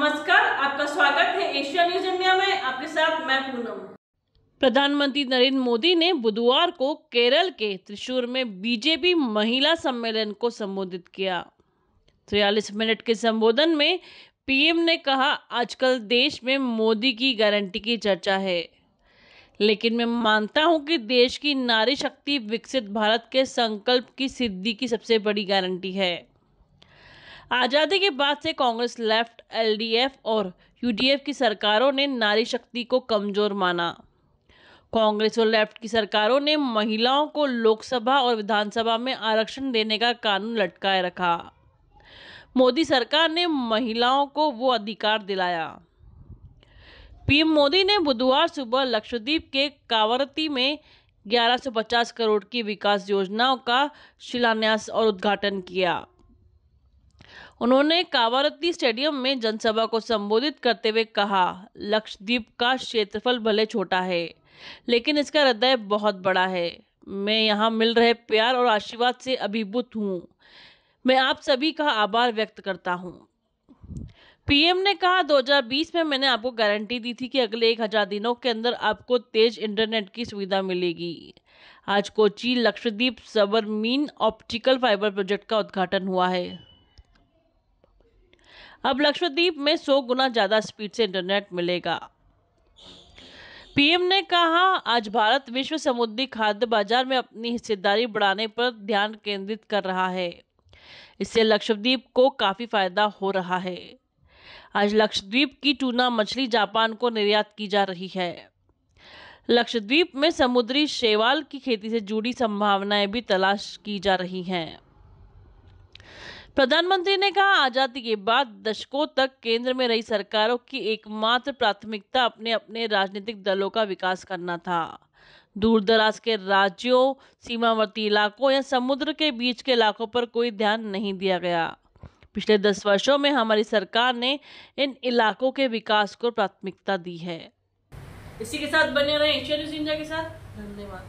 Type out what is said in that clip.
नमस्कार आपका स्वागत है एशिया न्यूज इंडिया में आपके साथ मैं पूनम प्रधानमंत्री नरेंद्र मोदी ने बुधवार को केरल के त्रिशूर में बीजेपी महिला सम्मेलन को संबोधित किया तिरयालीस मिनट के संबोधन में पीएम ने कहा आजकल देश में मोदी की गारंटी की चर्चा है लेकिन मैं मानता हूं कि देश की नारी शक्ति विकसित भारत के संकल्प की सिद्धि की सबसे बड़ी गारंटी है आज़ादी के बाद से कांग्रेस लेफ्ट एलडीएफ और यूडीएफ की सरकारों ने नारी शक्ति को कमज़ोर माना कांग्रेस और लेफ्ट की सरकारों ने महिलाओं को लोकसभा और विधानसभा में आरक्षण देने का कानून लटकाए रखा मोदी सरकार ने महिलाओं को वो अधिकार दिलाया पीएम मोदी ने बुधवार सुबह लक्षद्वीप के कावरती में 1150 करोड़ की विकास योजनाओं का शिलान्यास और उद्घाटन किया उन्होंने कावारत्ती स्टेडियम में जनसभा को संबोधित करते हुए कहा लक्षद्वीप का क्षेत्रफल भले छोटा है लेकिन इसका हृदय बहुत बड़ा है मैं यहाँ मिल रहे प्यार और आशीर्वाद से अभिभूत हूँ मैं आप सभी का आभार व्यक्त करता हूँ पीएम ने कहा 2020 में मैंने आपको गारंटी दी थी कि अगले एक हज़ार दिनों के अंदर आपको तेज इंटरनेट की सुविधा मिलेगी आज Kochi Lakshadweep submarine optical fibre project का उद्घाटन हुआ है अब लक्षद्वीप में सौ गुना ज़्यादा स्पीड से इंटरनेट मिलेगा पीएम ने कहा आज भारत विश्व समुद्री खाद्य बाजार में अपनी हिस्सेदारी बढ़ाने पर ध्यान केंद्रित कर रहा है इससे लक्षद्वीप को काफ़ी फायदा हो रहा है आज लक्षद्वीप की टूना मछली जापान को निर्यात की जा रही है लक्षद्वीप में समुद्री शेवाल की खेती से जुड़ी संभावनाएं भी तलाश की जा रही हैं प्रधानमंत्री ने कहा आजादी के बाद दशकों तक केंद्र में रही सरकारों की एकमात्र प्राथमिकता अपने अपने राजनीतिक दलों का विकास करना था दूर दराज के राज्यों सीमावर्ती इलाकों या समुद्र के बीच के इलाकों पर कोई ध्यान नहीं दिया गया पिछले दस वर्षों में हमारी सरकार ने इन इलाकों के विकास को प्राथमिकता दी है इसी के साथ बने रहे एशिया न्यूज इंडिया के साथ धन्यवाद